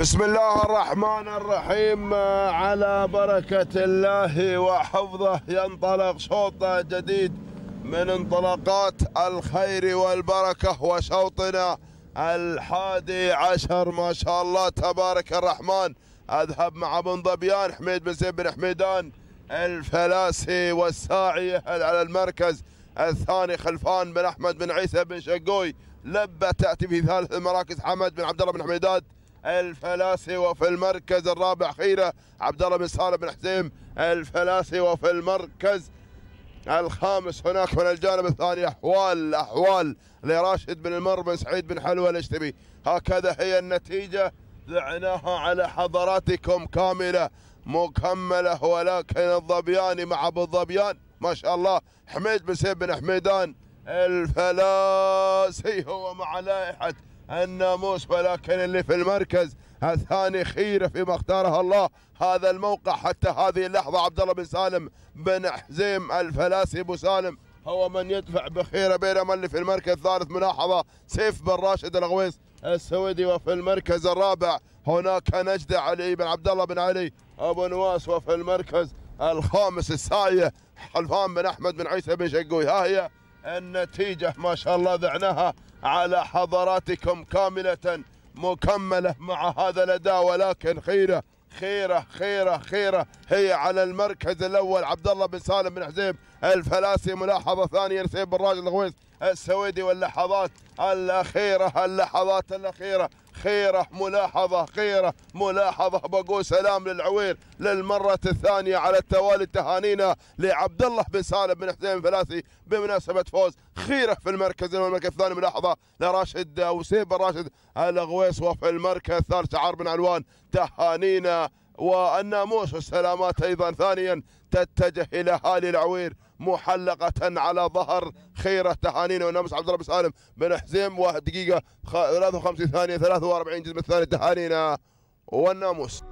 بسم الله الرحمن الرحيم على بركة الله وحفظه ينطلق شوط جديد من انطلاقات الخير والبركة وشوطنا الحادي عشر ما شاء الله تبارك الرحمن أذهب مع بن ضبيان حميد بن زيد بن حميدان الفلاسي والساعي على المركز الثاني خلفان بن أحمد بن عيسى بن شقوي لبة تأتي في ثالث المراكز حمد بن عبد الله بن حميدان الفلاسي وفي المركز الرابع خيره عبد الله بن صالح بن حزيم الفلاسي وفي المركز الخامس هناك من الجانب الثاني احوال احوال لراشد بن المر بن سعيد بن حلوى الاشتبي هكذا هي النتيجه دعناها على حضراتكم كامله مكمله ولكن الظبياني مع ابو الضبيان ما شاء الله حميد بن سيد بن حميدان الفلاسي هو مع لائحه الناموس ولكن اللي في المركز الثاني خيره فيما اختارها الله هذا الموقع حتى هذه اللحظه عبد الله بن سالم بن حزيم الفلاسي ابو سالم هو من يدفع بخيره بينما اللي في المركز الثالث ملاحظه سيف بن راشد الغويص السويدي وفي المركز الرابع هناك نجد علي بن عبد الله بن علي ابو نواس وفي المركز الخامس السايه حلفان بن احمد بن عيسى بن شقوي ها هي النتيجة ما شاء الله ذعناها على حضراتكم كاملة مكملة مع هذا الأداء ولكن خيرة خيرة خيرة خيرة هي على المركز الأول عبد الله بن سالم بن حزيم الفلاسي ملاحظة ثانية لسيب الراجل الغويس السويدي واللحظات الأخيرة اللحظات الأخيرة خيرة ملاحظة خيرة ملاحظة بقول سلام للعوير للمرة الثانية على التوالي تهانينا لعبد الله بن سالم بن حسين فلاثي بمناسبة فوز خيرة في المركز المركز الثاني ملاحظة لراشد وسيب راشد الغويس وفي المركز الثالث عار بن علوان تهانينا والناموس السلامات أيضا ثانيا تتجه إلى هالي العوير محلقة على ظهر خيرة تهانينا ونمس عبد الله سالم بن حزيم ودقيقة 53 ثانية 43 جزء الثاني تهانينا والناموس